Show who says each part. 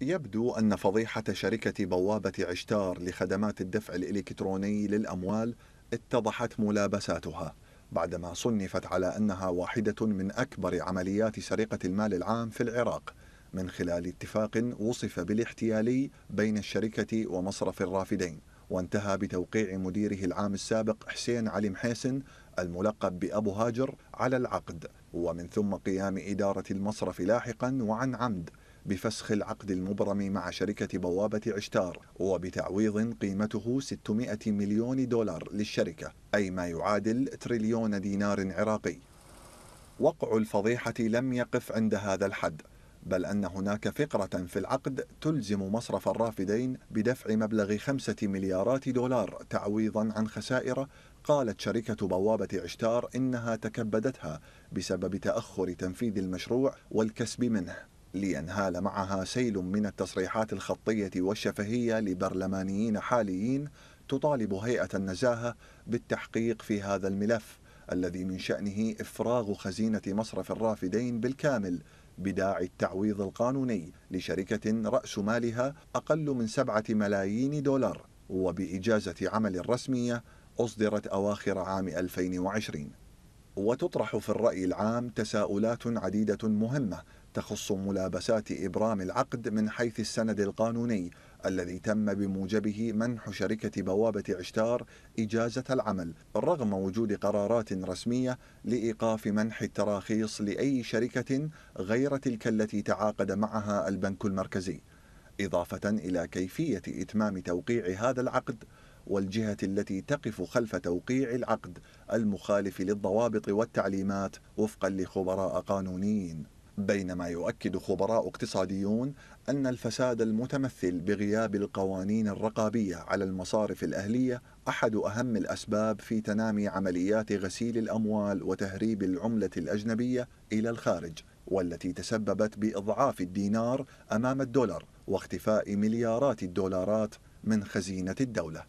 Speaker 1: يبدو أن فضيحة شركة بوابة عشتار لخدمات الدفع الإلكتروني للأموال اتضحت ملابساتها بعدما صنفت على أنها واحدة من أكبر عمليات سرقة المال العام في العراق من خلال اتفاق وصف بالاحتيالي بين الشركة ومصرف الرافدين وانتهى بتوقيع مديره العام السابق حسين علي محيسن الملقب بأبو هاجر على العقد ومن ثم قيام إدارة المصرف لاحقا وعن عمد بفسخ العقد المبرم مع شركة بوابة عشتار وبتعويض قيمته 600 مليون دولار للشركة أي ما يعادل تريليون دينار عراقي وقع الفضيحة لم يقف عند هذا الحد بل أن هناك فقرة في العقد تلزم مصرف الرافدين بدفع مبلغ خمسة مليارات دولار تعويضا عن خسائر قالت شركة بوابة عشتار إنها تكبدتها بسبب تأخر تنفيذ المشروع والكسب منه لينهال معها سيل من التصريحات الخطية والشفهية لبرلمانيين حاليين تطالب هيئة النزاهة بالتحقيق في هذا الملف الذي من شأنه إفراغ خزينة مصرف الرافدين بالكامل بداعي التعويض القانوني لشركة رأس مالها أقل من سبعة ملايين دولار وبإجازة عمل رسمية أصدرت أواخر عام 2020 وتطرح في الرأي العام تساؤلات عديدة مهمة تخص ملابسات إبرام العقد من حيث السند القانوني الذي تم بموجبه منح شركة بوابة عشتار إجازة العمل رغم وجود قرارات رسمية لإيقاف منح التراخيص لأي شركة غير تلك التي تعاقد معها البنك المركزي إضافة إلى كيفية إتمام توقيع هذا العقد والجهة التي تقف خلف توقيع العقد المخالف للضوابط والتعليمات وفقا لخبراء قانونيين بينما يؤكد خبراء اقتصاديون أن الفساد المتمثل بغياب القوانين الرقابية على المصارف الأهلية أحد أهم الأسباب في تنامي عمليات غسيل الأموال وتهريب العملة الأجنبية إلى الخارج والتي تسببت بإضعاف الدينار أمام الدولار واختفاء مليارات الدولارات من خزينة الدولة